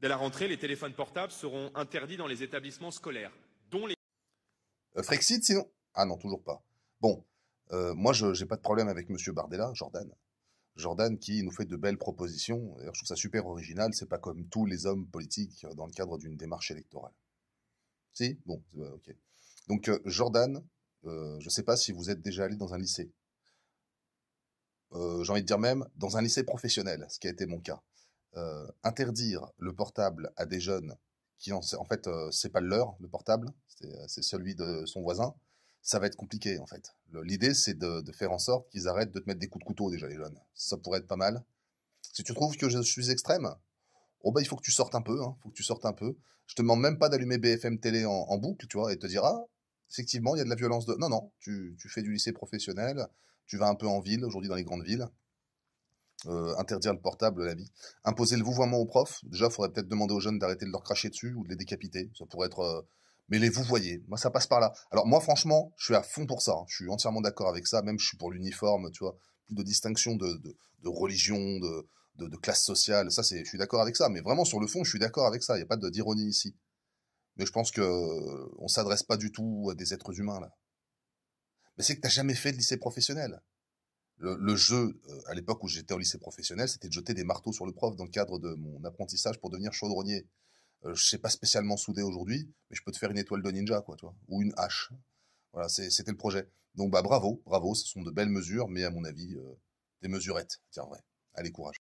Dès la rentrée, les téléphones portables seront interdits dans les établissements scolaires, dont les... Euh, Frexit, sinon Ah non, toujours pas. Bon, euh, moi, je n'ai pas de problème avec Monsieur Bardella, Jordan. Jordan qui nous fait de belles propositions. D'ailleurs, je trouve ça super original. C'est pas comme tous les hommes politiques euh, dans le cadre d'une démarche électorale. Si Bon, ok. Donc, Jordan, je ne sais pas si vous êtes déjà allé dans un lycée. J'ai envie de dire même dans un lycée professionnel, ce qui a été mon cas. Euh, interdire le portable à des jeunes qui en, fait euh, c'est pas leur le portable, euh, c'est celui de son voisin, ça va être compliqué en fait. L'idée c'est de, faire en sorte qu'ils arrêtent de te mettre des coups de couteau déjà les jeunes. Ça pourrait être pas mal. Si tu trouves que je suis extrême, oh bah il faut que tu sortes un peu, hein, faut que tu sortes un peu. Je te demande même pas d'allumer BFM télé en, boucle, tu vois, et te dire ah effectivement il y a de la violence de. Non non, tu fais du lycée professionnel, tu vas un peu en ville aujourd'hui dans les grandes villes euh, interdire le portable, la vie. Imposer le vouvoiement aux profs. Déjà, il faudrait peut-être demander aux jeunes d'arrêter de leur cracher dessus ou de les décapiter. Ça pourrait être. Euh, mais les vouvoyer, moi, ça passe par là. Alors, moi, franchement, je suis à fond pour ça. Hein. Je suis entièrement d'accord avec ça. Même, je suis pour l'uniforme, tu vois. Plus de distinction de, religion, de, de, classe sociale. Ça, c'est, je suis d'accord avec ça. Mais vraiment, sur le fond, je suis d'accord avec ça. Il n'y a pas d'ironie ici. Mais je pense que euh, on s'adresse pas du tout à des êtres humains, là. Mais c'est que tu t'as jamais fait de lycée professionnel. Le, jeu, euh, à l'époque où j'étais au lycée professionnel, c'était de jeter des marteaux sur le prof dans le cadre de mon apprentissage pour devenir chaudronnier. Euh, je sais pas spécialement souder aujourd'hui, mais je peux te faire une étoile de ninja, quoi, toi, ou une hache. Voilà, c'était le projet. Donc bah bravo, bravo, ce sont de belles mesures, mais à mon avis, euh, des mesurettes, tiens vrai. Allez, courage.